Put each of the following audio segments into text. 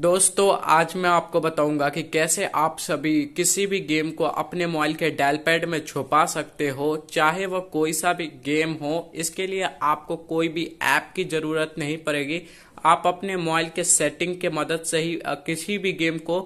दोस्तों आज मैं आपको बताऊंगा कि कैसे आप सभी किसी भी गेम को अपने मोबाइल के डायल पैड में छुपा सकते हो चाहे वह कोई सा भी गेम हो इसके लिए आपको कोई भी ऐप की ज़रूरत नहीं पड़ेगी आप अपने मोबाइल के सेटिंग के मदद से ही किसी भी गेम को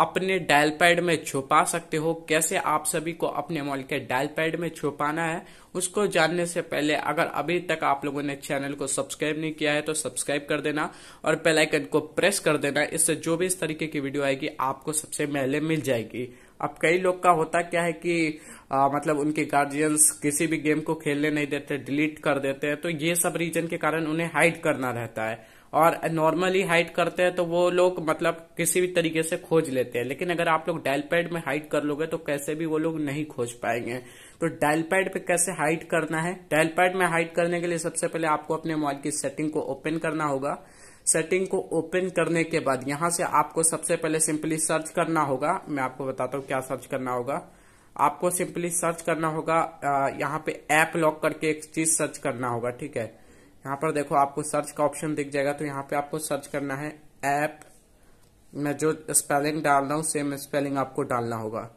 अपने डायल पैड में छुपा सकते हो कैसे आप सभी को अपने मोबाइल के डायल पैड में छुपाना है उसको जानने से पहले अगर अभी तक आप लोगों ने चैनल को सब्सक्राइब नहीं किया है तो सब्सक्राइब कर देना और बेल आइकन को प्रेस कर देना इससे जो भी इस तरीके की वीडियो आएगी आपको सबसे पहले मिल जाएगी अब कई लोग का होता क्या है कि आ, मतलब उनके गार्जियंस किसी भी गेम को खेलने नहीं देते डिलीट कर देते हैं तो ये सब रीजन के कारण उन्हें हाइड करना रहता है और नॉर्मली हाइड करते हैं तो वो लोग मतलब किसी भी तरीके से खोज लेते हैं लेकिन अगर आप लोग डायल पैड में हाइड कर लोगे तो कैसे भी वो लोग नहीं खोज पाएंगे तो डायल पैड पे कैसे हाइड करना है डायल पैड में हाइड करने के लिए सबसे पहले आपको अपने मोबाइल की सेटिंग को ओपन करना होगा सेटिंग को ओपन करने के बाद यहां से आपको सबसे पहले सिंपली सर्च करना होगा मैं आपको बताता हूँ क्या सर्च करना होगा आपको सिंपली सर्च करना होगा यहाँ पे ऐप लॉक करके एक चीज सर्च करना होगा ठीक है यहाँ पर देखो आपको सर्च का ऑप्शन दिख जाएगा तो यहाँ पे आपको सर्च करना है ऐप मैं जो स्पेलिंग डाल रहा हूँ सेम स्पेलिंग आपको डालना होगा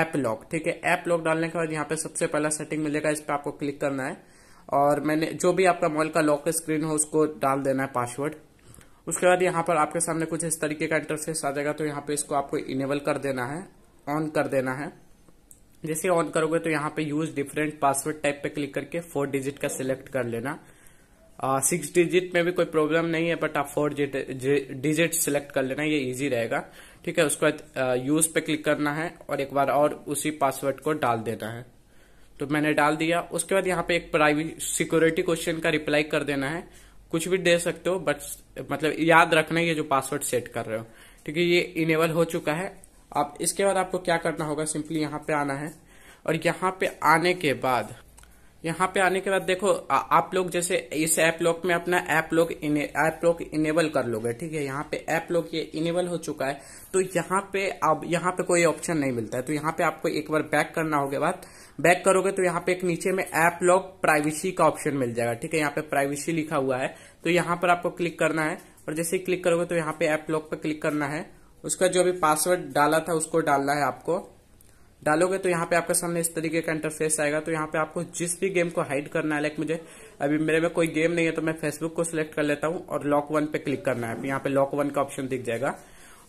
ऐप लॉक ठीक है ऐप लॉक डालने के बाद यहाँ पे सबसे पहला सेटिंग मिलेगा इस पर आपको क्लिक करना है और मैंने जो भी आपका मोबाइल का लॉक स्क्रीन हो उसको डाल देना है पासवर्ड उसके बाद यहाँ पर आपके सामने कुछ इस तरीके का इंटरफेस आ जाएगा तो यहाँ पे इसको आपको इनेबल कर देना है ऑन कर देना है जैसे ऑन करोगे तो यहाँ पे यूज डिफरेंट पासवर्ड टाइप पे क्लिक करके फोर डिजिट का सिलेक्ट कर लेना सिक्स डिजिट में भी कोई प्रॉब्लम नहीं है बट आप फोर डिजिट सिलेक्ट कर लेना ये इजी रहेगा ठीक है उसके बाद यूज पे क्लिक करना है और एक बार और उसी पासवर्ड को डाल देना है तो मैंने डाल दिया उसके बाद यहाँ पे एक प्राइवेट सिक्योरिटी क्वेश्चन का रिप्लाई कर देना है कुछ भी दे सकते हो बट मतलब याद रखना ये जो पासवर्ड सेट कर रहे हो ठीक है ये इनेबल हो चुका है आप इसके बाद आपको क्या करना होगा सिंपली यहाँ पे आना है और यहाँ पे आने के बाद यहाँ पे आने के बाद देखो आ, आप लोग जैसे इस ऐप लॉक में अपना app lock app lock enable कर लोगे ठीक है यहाँ पे ऐप लॉक ये इनेबल हो चुका है तो यहाँ पे अब यहाँ पे कोई ऑप्शन नहीं मिलता है तो यहाँ पे आपको एक बार बैक करना होगा बात बैक करोगे तो यहाँ पे एक नीचे में ऐप लॉक प्राइवेसी का ऑप्शन मिल जाएगा ठीक है यहाँ पे प्राइवेसी लिखा हुआ है तो यहाँ पर आपको क्लिक करना है और जैसे क्लिक करोगे तो यहाँ पे ऐप लॉक पर क्लिक करना है उसका जो भी पासवर्ड डाला था उसको डालना है आपको डालोगे तो यहाँ पे आपके सामने इस तरीके का इंटरफेस आएगा तो यहाँ पे आपको जिस भी गेम को हाइड करना है लाइक मुझे अभी मेरे में कोई गेम नहीं है तो मैं फेसबुक को सिलेक्ट कर लेता हूँ और लॉक वन पे क्लिक करना है यहाँ पे लॉक वन का ऑप्शन दिख जाएगा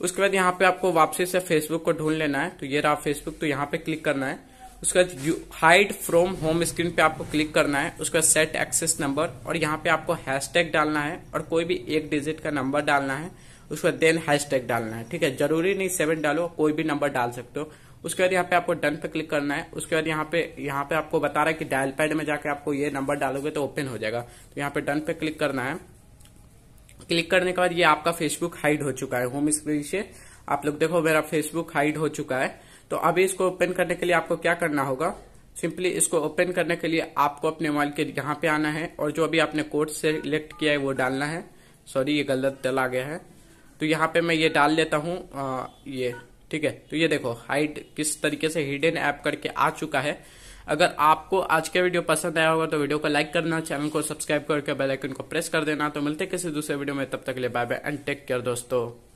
उसके बाद यहाँ पे आपको वापसी से फेसबुक को ढूंढ लेना है तो ये रहा फेसबुक तो यहाँ पे क्लिक करना है उसके बाद हाइड फ्रॉम होम स्क्रीन पे आपको क्लिक करना है उसके बाद सेट एक्सेस नंबर और यहाँ पे आपको हैशटैग डालना है और कोई भी एक डिजिट का नंबर डालना है उसके बाद देन हैशटैग डालना है ठीक है जरूरी नहीं सेवन डालो कोई भी नंबर डाल सकते हो उसके बाद यहाँ पे आपको डन पे क्लिक करना है उसके बाद यहाँ पे यहाँ पे आपको बता रहा है कि डायल पैड में जाके आपको ये नंबर डालोगे तो ओपन हो जाएगा तो यहाँ पे डन पे क्लिक करना है क्लिक करने के बाद ये आपका फेसबुक हाइड हो चुका है होम स्क्रीन से आप लोग देखो मेरा फेसबुक हाइड हो चुका है तो अभी इसको ओपन करने के लिए आपको क्या करना होगा सिंपली इसको ओपन करने के लिए आपको अपने मोबाइल के यहाँ पे आना है और जो अभी आपने कोड सेलेक्ट किया है वो डालना है सॉरी ये गलत डला गया है तो यहाँ पे मैं ये डाल लेता हूँ ये ठीक है तो ये देखो हाइड किस तरीके से हिडन ऐप करके आ चुका है अगर आपको आज का वीडियो पसंद आया होगा तो वीडियो को लाइक करना चैनल को सब्सक्राइब करके बेल आइकन को प्रेस कर देना तो मिलते किसी दूसरे वीडियो में तब तक के लिए bye bye and take care दोस्तों